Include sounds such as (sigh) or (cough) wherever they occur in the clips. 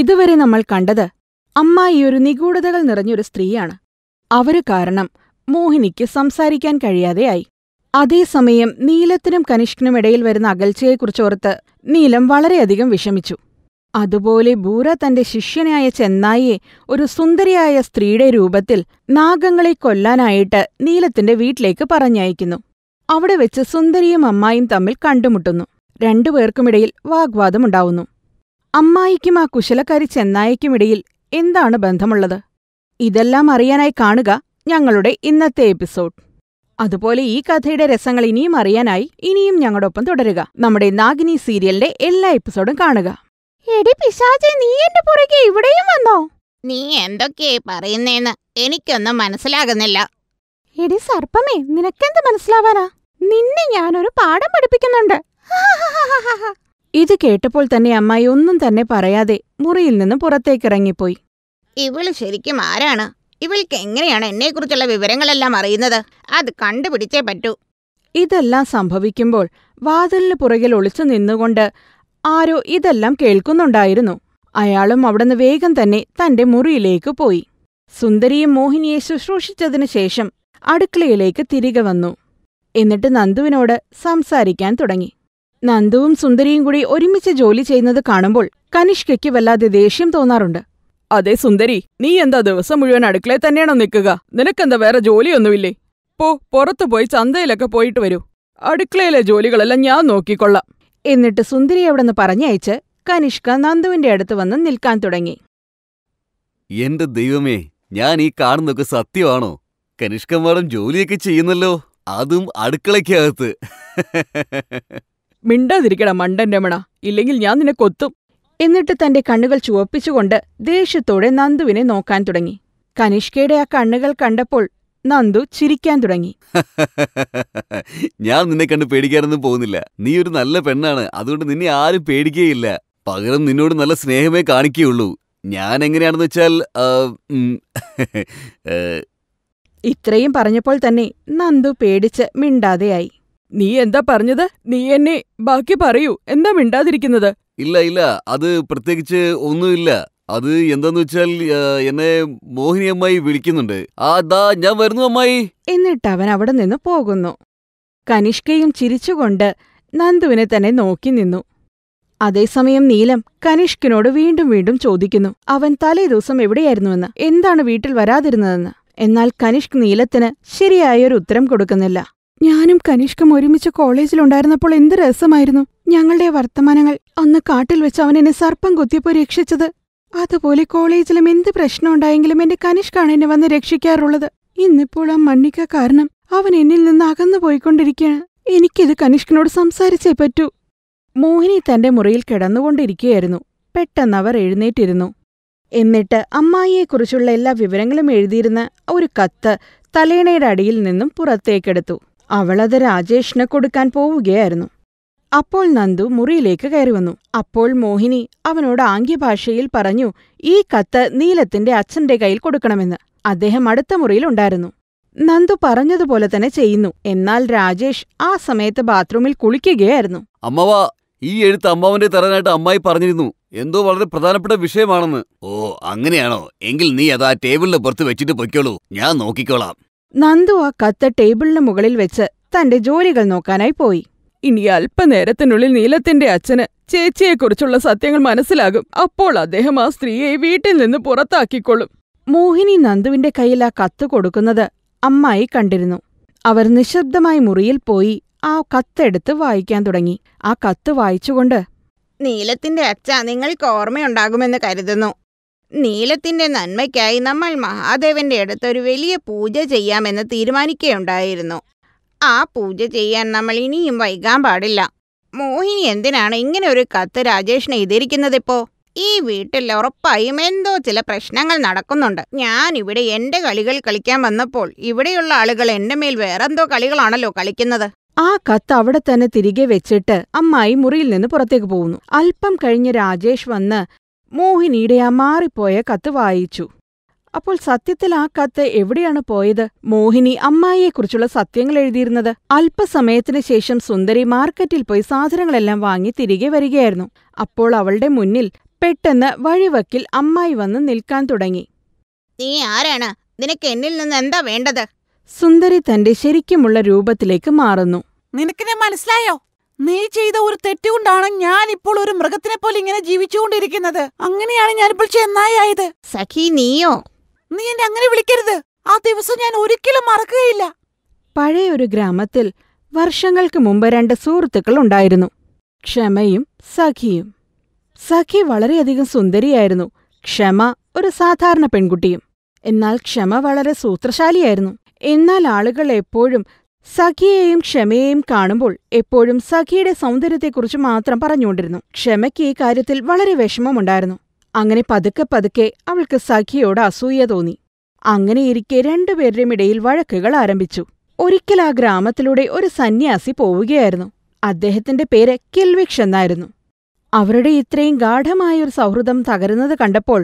ഇതുവരെ നമ്മൾ കണ്ടത് അമ്മായിയൊരു നിഗൂഢതകൾ നിറഞ്ഞൊരു സ്ത്രീയാണ് അവരു കാരണം മോഹിനിക്ക് സംസാരിക്കാൻ കഴിയാതെയായി അതേസമയം നീലത്തിനും കനിഷ്കനുമിടയിൽ വരുന്ന അകൽച്ചയെക്കുറിച്ചോർത്ത് നീലം വളരെയധികം വിഷമിച്ചു അതുപോലെ ബൂറ തന്റെ ശിഷ്യനായ ചെന്നായിയെ ഒരു സുന്ദരിയായ സ്ത്രീയുടെ രൂപത്തിൽ നാഗങ്ങളെ കൊല്ലാനായിട്ട് നീലത്തിന്റെ വീട്ടിലേക്ക് പറഞ്ഞയക്കുന്നു അവിടെ വെച്ച് സുന്ദരിയും അമ്മായും തമ്മിൽ കണ്ടുമുട്ടുന്നു രണ്ടുപേർക്കുമിടയിൽ വാഗ്വാദമുണ്ടാവുന്നു അമ്മായിക്കും ആ കുശലക്കാരി ചെന്നായിക്കുമിടയിൽ എന്താണ് ബന്ധമുള്ളത് ഇതെല്ലാം അറിയാനായി കാണുക ഞങ്ങളുടെ ഇന്നത്തെ എപ്പിസോഡ് അതുപോലെ ഈ കഥയുടെ രസങ്ങൾ ഇനിയും അറിയാനായി ഇനിയും ഞങ്ങളോടൊപ്പം തുടരുക നമ്മുടെ നാഗിനി സീരിയലിന്റെ എല്ലാ എപ്പിസോഡും കാണുക എടി പിശാചെ നീ എന്റെ പുറകെ ഇവിടെയും വന്നോ നീ എന്തൊക്കെയായി പറയുന്നേന്ന് എനിക്കൊന്നും മനസ്സിലാകുന്നില്ല എടി സർപ്പമേ നിനക്കെന്ത് മനസ്സിലാവാനാ നിന്നെ ഞാനൊരു പാഠം പഠിപ്പിക്കുന്നുണ്ട് ഇത് കേട്ടപ്പോൾ തന്നെ അമ്മായി ഒന്നും തന്നെ പറയാതെ മുറിയിൽ നിന്ന് പുറത്തേക്കിറങ്ങിപ്പോയി ഇവള് ശരിക്കും ആരാണ് ഇവൾക്ക് എങ്ങനെയാണ് എന്നെക്കുറിച്ചുള്ള വിവരങ്ങളെല്ലാം അറിയുന്നത് അത് കണ്ടുപിടിച്ചേ പറ്റൂ ഇതെല്ലാം സംഭവിക്കുമ്പോൾ വാതിലിന് പുറകിൽ ഒളിച്ചു നിന്നുകൊണ്ട് ആരോ ഇതെല്ലാം കേൾക്കുന്നുണ്ടായിരുന്നു അയാളും അവിടുന്ന് വേഗം തന്നെ തന്റെ മുറിയിലേക്ക് പോയി സുന്ദരിയും മോഹിനിയെ ശുശ്രൂഷിച്ചതിനു ശേഷം അടുക്കളയിലേക്ക് തിരികെ വന്നു എന്നിട്ട് നന്ദുവിനോട് സംസാരിക്കാൻ തുടങ്ങി നന്ദുവും സുന്ദരിയും കൂടി ഒരുമിച്ച് ജോലി ചെയ്യുന്നത് കാണുമ്പോൾ കനിഷ്കയ്ക്ക് വല്ലാതെ ദേഷ്യം തോന്നാറുണ്ട് അതെ സുന്ദരി നീ എന്താ ദിവസം മുഴുവൻ അടുക്കളയിൽ തന്നെയാണോ നിൽക്കുക നിനക്കെന്താ വേറെ ജോലിയൊന്നുമില്ലേ പോ പുറത്തു പോയി ചന്തയിലൊക്കെ പോയിട്ട് വരൂ അടുക്കളയിലെ ജോലികളെല്ലാം ഞാൻ നോക്കിക്കൊള്ളാം എന്നിട്ട് സുന്ദരി അവിടെ നിന്ന് പറഞ്ഞയച്ച് കനിഷ്ക നന്ദുവിന്റെ അടുത്ത് വന്ന് നിൽക്കാൻ തുടങ്ങി എന്റെ ദൈവമേ ഞാൻ ഈ കാണുന്നൊക്കെ സത്യമാണോ കനിഷ്ക ജോലിയൊക്കെ ചെയ്യുന്നല്ലോ അതും അടുക്കളയ്ക്കകത്ത് (laughs) മിണ്ടാതിരിക്കണം മണ്ടൻ രമണ ഇല്ലെങ്കിൽ ഞാൻ നിന്നെ കൊത്തും എന്നിട്ട് തന്റെ കണ്ണുകൾ ചുവപ്പിച്ചുകൊണ്ട് ദേഷ്യത്തോടെ നന്ദുവിനെ നോക്കാൻ തുടങ്ങി കനിഷ്കയുടെ ആ കണ്ണുകൾ കണ്ടപ്പോൾ നന്ദു ചിരിക്കാൻ തുടങ്ങി (laughs) ഞാൻ നിന്നെ കണ്ട് പേടിക്കാനൊന്നും പോകുന്നില്ല നീ ഒരു നല്ല പെണ്ണാണ് അതുകൊണ്ട് നിന്നെ ആരും പേടിക്കുകയില്ല പകരം നിന്നോട് നല്ല സ്നേഹമേ കാണിക്കുകയുള്ളൂ ഞാൻ എങ്ങനെയാണെന്ന് വെച്ചാൽ (laughs) ഇത്രയും പറഞ്ഞപ്പോൾ തന്നെ നന്ദു പേടിച്ച് മിണ്ടാതെയായി നീ എന്താ പറഞ്ഞത് നീ എന്നെ ബാക്കി പറയൂ എന്താ മിണ്ടാതിരിക്കുന്നത് ഇല്ല ഇല്ല അത് പ്രത്യേകിച്ച് ഒന്നുമില്ല അത് എന്താന്ന് വെച്ചാൽ എന്നെ മോഹിനിയമ്മായി വിളിക്കുന്നുണ്ട് ആ ദാ ഞാൻ വരുന്നു അമ്മായി എന്നിട്ട് അവൻ അവിടെ നിന്ന് പോകുന്നു കനിഷ്കയും ചിരിച്ചുകൊണ്ട് നന്ദുവിനെ തന്നെ നോക്കി നിന്നു അതേസമയം നീലം കനിഷ്കിനോട് വീണ്ടും വീണ്ടും ചോദിക്കുന്നു അവൻ തലേദിവസം എവിടെയായിരുന്നുവെന്ന് എന്താണ് വീട്ടിൽ വരാതിരുന്നതെന്ന് എന്നാൽ കനിഷ്ക് നീലത്തിന് ശരിയായൊരു ഉത്തരം കൊടുക്കുന്നില്ല ഞാനും കനിഷ്കം ഒരുമിച്ച് കോളേജിലുണ്ടായിരുന്നപ്പോൾ എന്ത് രസമായിരുന്നു ഞങ്ങളുടെ വർത്തമാനങ്ങൾ അന്ന് കാട്ടിൽ വെച്ച് അവൻ എന്നെ സർപ്പം കുത്തിയപ്പോൾ രക്ഷിച്ചത് അതുപോലെ കോളേജിലും എന്ത് പ്രശ്നമുണ്ടായെങ്കിലും എന്റെ കനിഷ്കാണ് എന്നെ വന്ന് രക്ഷിക്കാറുള്ളത് ഇന്നിപ്പോൾ ആ മണ്ണിക്ക കാരണം അവൻ എന്നിൽ നിന്ന് അകന്നു പോയിക്കൊണ്ടിരിക്കുകയാണ് എനിക്കിത് കനിഷ്കനോട് സംസാരിച്ചേ പറ്റൂ മോഹിനി തന്റെ മുറിയിൽ കിടന്നുകൊണ്ടിരിക്കുകയായിരുന്നു പെട്ടെന്നവർ എഴുന്നേറ്റിരുന്നു എന്നിട്ട് അമ്മായിയെക്കുറിച്ചുള്ള എല്ലാ വിവരങ്ങളും എഴുതിയിരുന്ന ഒരു കത്ത് തലേണയുടെ അടിയിൽ നിന്നും പുറത്തേക്കെടുത്തു അവളത് രാജേഷിന് കൊടുക്കാൻ പോവുകയായിരുന്നു അപ്പോൾ നന്ദു മുറിയിലേക്ക് കയറി വന്നു അപ്പോൾ മോഹിനി അവനോട് ആംഗ്യഭാഷയിൽ പറഞ്ഞു ഈ കത്ത് നീലത്തിന്റെ അച്ഛന്റെ കയ്യിൽ കൊടുക്കണമെന്ന് അദ്ദേഹം അടുത്ത മുറിയിലുണ്ടായിരുന്നു നന്ദു പറഞ്ഞതുപോലെ തന്നെ ചെയ്യുന്നു എന്നാൽ രാജേഷ് ആ സമയത്ത് ബാത്റൂമിൽ കുളിക്കുകയായിരുന്നു അമ്മവ ഈ എഴുത്ത് അമ്മാവന്റെ തരാനായിട്ട് അമ്മായി പറഞ്ഞിരുന്നു എന്തോ വളരെ പ്രധാനപ്പെട്ട വിഷയമാണെന്ന് ഓ അങ്ങനെയാണോ എങ്കിൽ നീ അത് ആ ടേബിളിന് പുറത്ത് വെച്ചിട്ട് പൊയ്ക്കോളൂ ഞാൻ നോക്കിക്കോളാം നന്ദു ആ കത്ത് ടേബിളിന് മുകളിൽ വെച്ച് തന്റെ ജോലികൾ നോക്കാനായി പോയി ഇനി അല്പനേരത്തിനുള്ളിൽ നീലത്തിന്റെ അച്ഛന് ചേച്ചിയെക്കുറിച്ചുള്ള സത്യങ്ങൾ മനസ്സിലാകും അപ്പോൾ അദ്ദേഹം ആ സ്ത്രീയെ വീട്ടിൽ നിന്ന് പുറത്താക്കിക്കൊള്ളും മോഹിനി നന്ദുവിന്റെ കയ്യിൽ ആ കത്ത് കൊടുക്കുന്നത് അമ്മായി കണ്ടിരുന്നു അവർ നിശബ്ദമായി മുറിയിൽ പോയി ആ കത്തെടുത്ത് വായിക്കാൻ തുടങ്ങി ആ കത്ത് വായിച്ചുകൊണ്ട് നീലത്തിന്റെ അച്ഛ നിങ്ങൾക്ക് ഓർമ്മയുണ്ടാകുമെന്ന് കരുതുന്നു നീലത്തിൻ്റെ നന്മയ്ക്കായി നമ്മൾ മഹാദേവന്റെ അടുത്ത് ഒരു വലിയ പൂജ ചെയ്യാമെന്ന് തീരുമാനിക്കുകയുണ്ടായിരുന്നു ആ പൂജ ചെയ്യാൻ നമ്മൾ ഇനിയും വൈകാൻ പാടില്ല മോഹിനി എന്തിനാണ് ഇങ്ങനെ ഒരു കത്ത് രാജേഷിനെ ഇതിരിക്കുന്നതിപ്പോ ഈ വീട്ടിൽ ഉറപ്പായും എന്തോ ചില പ്രശ്നങ്ങൾ നടക്കുന്നുണ്ട് ഞാൻ ഇവിടെ എന്റെ കളികൾ കളിക്കാൻ വന്നപ്പോൾ ഇവിടെയുള്ള ആളുകൾ എന്റെ മേൽ വേറെന്തോ കളികളാണല്ലോ കളിക്കുന്നത് ആ കത്ത് അവിടെ തന്നെ തിരികെ വെച്ചിട്ട് അമ്മായി മുറിയിൽ നിന്ന് പുറത്തേക്ക് പോകുന്നു അല്പം കഴിഞ്ഞ് രാജേഷ് വന്ന് മോഹിനിയുടെ ആ മാറിപ്പോയ കത്ത് വായിച്ചു അപ്പോൾ സത്യത്തിൽ ആ കത്ത് എവിടെയാണ് പോയത് മോഹിനി അമ്മായിയെക്കുറിച്ചുള്ള സത്യങ്ങൾ എഴുതിയിരുന്നത് അല്പസമയത്തിന് ശേഷം സുന്ദരി മാർക്കറ്റിൽ പോയി സാധനങ്ങളെല്ലാം വാങ്ങി തിരികെ വരികയായിരുന്നു അപ്പോൾ അവളുടെ മുന്നിൽ പെട്ടെന്ന് വഴിവക്കിൽ അമ്മായി വന്ന് നിൽക്കാൻ തുടങ്ങി നീ ആരാണ് നിനക്ക് എന്നിൽ നിന്ന് എന്താ വേണ്ടത് സുന്ദരി തന്റെ ശരിക്കുമുള്ള രൂപത്തിലേക്ക് മാറുന്നു നിനക്ക് മനസ്സിലായോ നീ ചെയ്ത ഒരു തെറ്റുകൊണ്ടാണ് ഞാൻ ഇപ്പോൾ ഒരു മൃഗത്തിനെ പോലെ ഇങ്ങനെ ജീവിച്ചുകൊണ്ടിരിക്കുന്നത് അങ്ങനെയാണ് ഞാൻ ഇപ്പോൾ ചെന്നായത് സഖി നീയോ നീ എന്നെ അങ്ങനെ വിളിക്കരുത് ആ ദിവസം ഞാൻ ഒരിക്കലും മറക്കുകയില്ല പഴയ ഒരു ഗ്രാമത്തിൽ വർഷങ്ങൾക്ക് മുമ്പ് രണ്ട് സുഹൃത്തുക്കൾ ഉണ്ടായിരുന്നു ക്ഷമയും സഖിയും സഖി വളരെയധികം സുന്ദരിയായിരുന്നു ക്ഷമ ഒരു സാധാരണ പെൺകുട്ടിയും എന്നാൽ ക്ഷമ വളരെ സൂത്രശാലിയായിരുന്നു എന്നാൽ ആളുകൾ എപ്പോഴും സഖിയെയും ക്ഷമയെയും കാണുമ്പോൾ എപ്പോഴും സഖിയുടെ സൗന്ദര്യത്തെക്കുറിച്ച് മാത്രം പറഞ്ഞുകൊണ്ടിരുന്നു ക്ഷമയ്ക്ക് ഈ കാര്യത്തിൽ വളരെ വിഷമമുണ്ടായിരുന്നു അങ്ങനെ പതുക്കെ പതുക്കെ അവൾക്ക് സഖിയോട് അസൂയ തോന്നി അങ്ങനെയിരിക്കെ രണ്ടുപേരുടെയും ഇടയിൽ വഴക്കുകൾ ആരംഭിച്ചു ഒരിക്കൽ ആ ഗ്രാമത്തിലൂടെ ഒരു സന്യാസി പോവുകയായിരുന്നു അദ്ദേഹത്തിന്റെ പേര് കിൽവിക്ഷ് എന്നായിരുന്നു അവരുടെ ഇത്രയും ഗാഠമായൊരു സൗഹൃദം തകരുന്നത് കണ്ടപ്പോൾ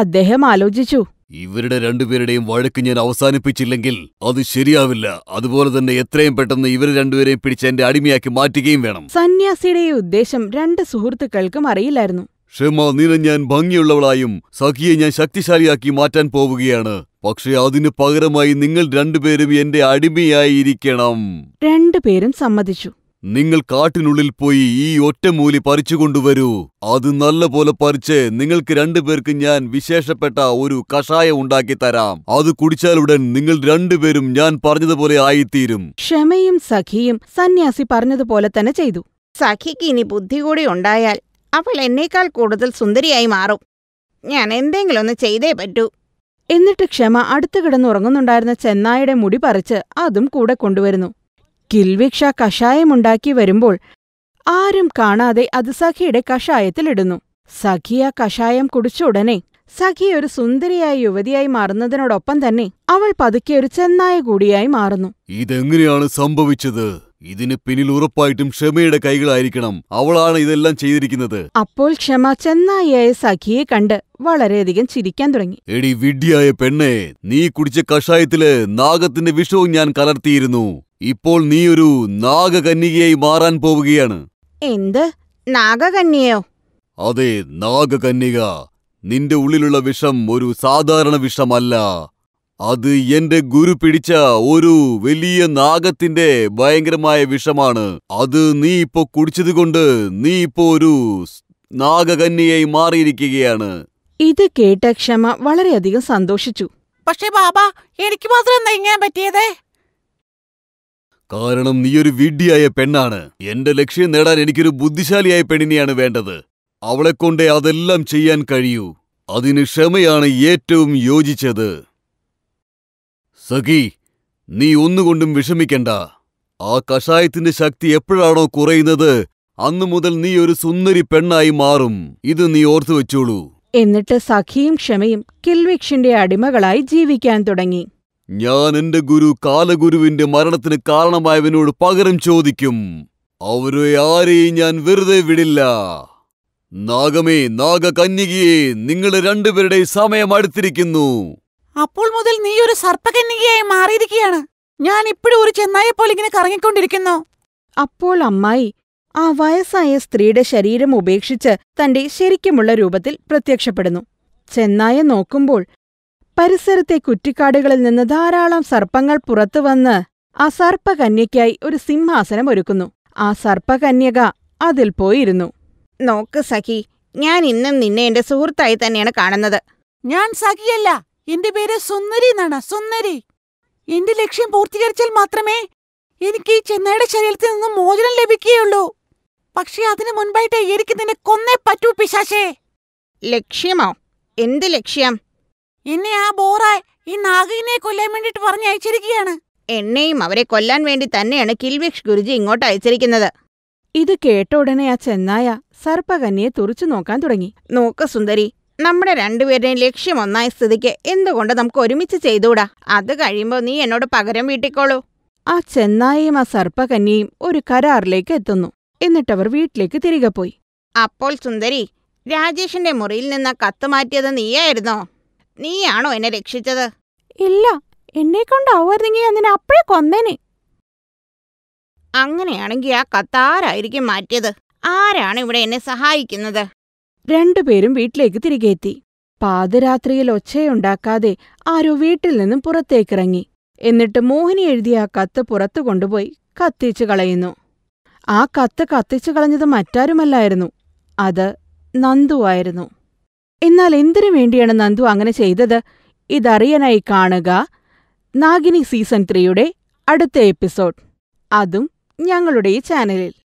അദ്ദേഹം ആലോചിച്ചു ഇവരുടെ രണ്ടുപേരുടെയും വഴക്ക് ഞാൻ അവസാനിപ്പിച്ചില്ലെങ്കിൽ അത് ശരിയാവില്ല അതുപോലെ തന്നെ എത്രയും പെട്ടെന്ന് ഇവർ രണ്ടുപേരെയും പിടിച്ച് എന്റെ അടിമയാക്കി മാറ്റുകയും വേണം സന്യാസിയുടെ ഉദ്ദേശം രണ്ട് സുഹൃത്തുക്കൾക്കും അറിയില്ലായിരുന്നു ക്ഷമ നിന ഞാൻ ഭംഗിയുള്ളവളായും സഖിയെ ഞാൻ ശക്തിശാലിയാക്കി മാറ്റാൻ പോവുകയാണ് പക്ഷേ അതിന് പകരമായി നിങ്ങൾ രണ്ടുപേരും എന്റെ അടിമയായിരിക്കണം രണ്ടുപേരും സമ്മതിച്ചു നിങ്ങൾ കാട്ടിനുള്ളിൽ പോയി ഈ ഒറ്റമൂലി പറിച്ചുകൊണ്ടുവരൂ അത് നല്ല പോലെ പറിച്ച് നിങ്ങൾക്ക് രണ്ടുപേർക്ക് ഞാൻ വിശേഷപ്പെട്ട ഒരു കഷായം ഉണ്ടാക്കി തരാം അത് കുടിച്ചാലുടൻ നിങ്ങൾ രണ്ടുപേരും ഞാൻ പറഞ്ഞതുപോലെ ആയിത്തീരും ക്ഷമയും സഖിയും സന്യാസി പറഞ്ഞതുപോലെ തന്നെ ചെയ്തു സഖിക്ക് ഇനി ബുദ്ധി കൂടി ഉണ്ടായാൽ അവൾ എന്നേക്കാൾ കൂടുതൽ സുന്ദരിയായി മാറും ഞാൻ എന്തെങ്കിലും ഒന്ന് ചെയ്തേ പറ്റൂ എന്നിട്ട് ക്ഷമ അടുത്തു കിടന്നുറങ്ങുന്നുണ്ടായിരുന്ന ചെന്നായുടെ മുടി പറിച്ച് അതും കൂടെ കൊണ്ടുവരുന്നു കിൽവിക്ഷ കഷായമുണ്ടാക്കി വരുമ്പോൾ ആരും കാണാതെ അത് സഖിയുടെ കഷായത്തിലിടുന്നു സഖി ആ കഷായം കുടിച്ച ഉടനെ സഖി ഒരു സുന്ദരിയായ യുവതിയായി മാറുന്നതിനോടൊപ്പം തന്നെ അവൾ പതുക്കെ ഒരു ചെന്നായ കൂടിയായി മാറുന്നു ഇതെങ്ങനെയാണ് സംഭവിച്ചത് ഇതിന് പിന്നിൽ ഉറപ്പായിട്ടും ക്ഷമയുടെ കൈകളായിരിക്കണം അവളാണ് ഇതെല്ലാം ചെയ്തിരിക്കുന്നത് അപ്പോൾ ക്ഷമ ചെന്നായിയായ സഖിയെ കണ്ട് വളരെയധികം ചിരിക്കാൻ തുടങ്ങി എടി വിഡ്ഢിയായ പെണ്ണെ നീ കുടിച്ച കഷായത്തില് നാഗത്തിന്റെ വിഷവും ഞാൻ കലർത്തിയിരുന്നു ഇപ്പോൾ നീ ഒരു നാഗകന്യകയായി മാറാൻ പോവുകയാണ് എന്ത് നാഗകന്യയോ അതെ നാഗകന്യക നിന്റെ ഉള്ളിലുള്ള വിഷം ഒരു സാധാരണ വിഷമല്ല അത് എന്റെ ഗുരു പിടിച്ച ഒരു വലിയ നാഗത്തിന്റെ ഭയങ്കരമായ വിഷമാണ് അത് നീ ഇപ്പോ കുടിച്ചതുകൊണ്ട് നീ ഇപ്പോ ഒരു നാഗകന്യയായി മാറിയിരിക്കുകയാണ് ഇത് കേട്ട ക്ഷമ വളരെയധികം സന്തോഷിച്ചു പക്ഷേ ബാബ എനിക്ക് മാത്രം എന്താ ഇങ്ങനെ പറ്റിയത് കാരണം നീയൊരു വിഡ്ഢിയായ പെണ്ണാണ് എന്റെ ലക്ഷ്യം നേടാൻ എനിക്കൊരു ബുദ്ധിശാലിയായ പെണ്ണിനെയാണ് വേണ്ടത് അവളെക്കൊണ്ടേ അതെല്ലാം ചെയ്യാൻ കഴിയൂ അതിന് ക്ഷമയാണ് ഏറ്റവും യോജിച്ചത് സഖി നീ ഒന്നുകൊണ്ടും വിഷമിക്കണ്ട ആ കഷായത്തിന്റെ ശക്തി എപ്പോഴാണോ കുറയുന്നത് അന്നു മുതൽ നീ ഒരു സുന്ദരി പെണ്ണായി മാറും ഇത് നീ ഓർത്തു വെച്ചോളൂ എന്നിട്ട് സഖിയും ക്ഷമയും കിൽവിക്ഷിന്റെ അടിമകളായി ജീവിക്കാൻ തുടങ്ങി ഞാൻ എന്റെ ഗുരു കാലഗുരുവിന്റെ മരണത്തിന് കാരണമായവനോട് പകരം ചോദിക്കും അവരെ ആരെയും ഞാൻ വെറുതെ വിടില്ല നാഗമേ നാഗകന്യകയെ നിങ്ങൾ രണ്ടുപേരുടെ സമയം അടുത്തിരിക്കുന്നു അപ്പോൾ മുതൽ നീ ഒരു സർപ്പകന്യകയായി മാറിയിരിക്കുകയാണ് ഞാൻ ഇപ്പോഴും ഒരു ചെന്നായെ പോലെ ഇങ്ങനെ കറങ്ങിക്കൊണ്ടിരിക്കുന്നു അപ്പോൾ അമ്മായി ആ വയസ്സായ സ്ത്രീയുടെ ശരീരം ഉപേക്ഷിച്ച് തന്റെ ശരിക്കുമുള്ള രൂപത്തിൽ പ്രത്യക്ഷപ്പെടുന്നു ചെന്നായ നോക്കുമ്പോൾ പരിസരത്തെ കുറ്റിക്കാടുകളിൽ നിന്ന് ധാരാളം സർപ്പങ്ങൾ പുറത്തുവന്ന് ആ സർപ്പകന്യയ്ക്കായി ഒരു സിംഹാസനം ഒരുക്കുന്നു ആ സർപ്പകന്യക അതിൽ പോയിരുന്നു നോക്ക് സഖി ഞാൻ ഇന്നും നിന്നെ എന്റെ സുഹൃത്തായി തന്നെയാണ് കാണുന്നത് ഞാൻ സഖിയല്ല എന്റെ പേര് സുന്ദരി എന്നാണ് സുന്ദരി എന്റെ ലക്ഷ്യം പൂർത്തീകരിച്ചാൽ മാത്രമേ എനിക്ക് ഈ ചെന്നൈയുടെ ശരീരത്തിൽ നിന്ന് മോചനം ലഭിക്കുകയുള്ളൂ പക്ഷേ അതിനു മുൻപായിട്ട് എനിക്ക് നിന്നെ കൊന്നേ പറ്റൂ പിശാശേ ലക്ഷ്യമോ എന്ത് ലക്ഷ്യം എന്നെ ആ ബോറ ഈ നാഗിനെ കൊല്ലാൻ വേണ്ടിട്ട് പറഞ്ഞയച്ചിരിക്കുകയാണ് എന്നെയും അവരെ കൊല്ലാൻ വേണ്ടി തന്നെയാണ് കിൽവിക്ഷ് ഗുരുജി ഇങ്ങോട്ട് അയച്ചിരിക്കുന്നത് ഇത് കേട്ട ഉടനെ ആ ചെന്നായ സർപ്പകന്യെ തുറച്ചു നോക്കാൻ തുടങ്ങി നോക്ക് സുന്ദരി നമ്മുടെ രണ്ടുപേരുടെയും ലക്ഷ്യം ഒന്നായ സ്ഥിതിക്ക് എന്തുകൊണ്ട് നമുക്ക് ഒരുമിച്ച് ചെയ്തുകൂടാ അത് കഴിയുമ്പോൾ നീ എന്നോട് പകരം വീട്ടിക്കോളൂ ആ ചെന്നായയും ആ സർപ്പകന്യയും ഒരു കരാറിലേക്ക് എത്തുന്നു എന്നിട്ടവർ വീട്ടിലേക്ക് തിരികെ പോയി അപ്പോൾ സുന്ദരി രാജേഷിന്റെ മുറിയിൽ നിന്ന് കത്ത് മാറ്റിയത് നീയായിരുന്നോ നീയാണോ എന്നെ രക്ഷിച്ചത് ഇല്ല എന്നെ കൊണ്ടാവുമായിരുന്നെങ്കിൽ ഞാൻ അപ്പോഴേ കൊന്നേനെ അങ്ങനെയാണെങ്കിൽ ആ കത്താരായിരിക്കും മാറ്റിയത് ആരാണ് ഇവിടെ എന്നെ സഹായിക്കുന്നത് രണ്ടുപേരും വീട്ടിലേക്ക് തിരികെ എത്തി പാതിരാത്രിയിൽ ഒച്ചയുണ്ടാക്കാതെ ആരോ വീട്ടിൽ നിന്നും പുറത്തേക്കിറങ്ങി എന്നിട്ട് മോഹിനി എഴുതിയ ആ കത്ത് പുറത്തു കൊണ്ടുപോയി കത്തിച്ചു കളയുന്നു ആ കത്ത് കത്തിച്ചു കളഞ്ഞത് മറ്റാരുമല്ലായിരുന്നു അത് നന്ദുവായിരുന്നു എന്നാൽ എന്തിനു വേണ്ടിയാണ് നന്ദു അങ്ങനെ ചെയ്തത് ഇതറിയാനായി കാണുക നാഗിനി സീസൺ ത്രീയുടെ അടുത്ത എപ്പിസോഡ് അതും ഞങ്ങളുടെ ഈ ചാനലിൽ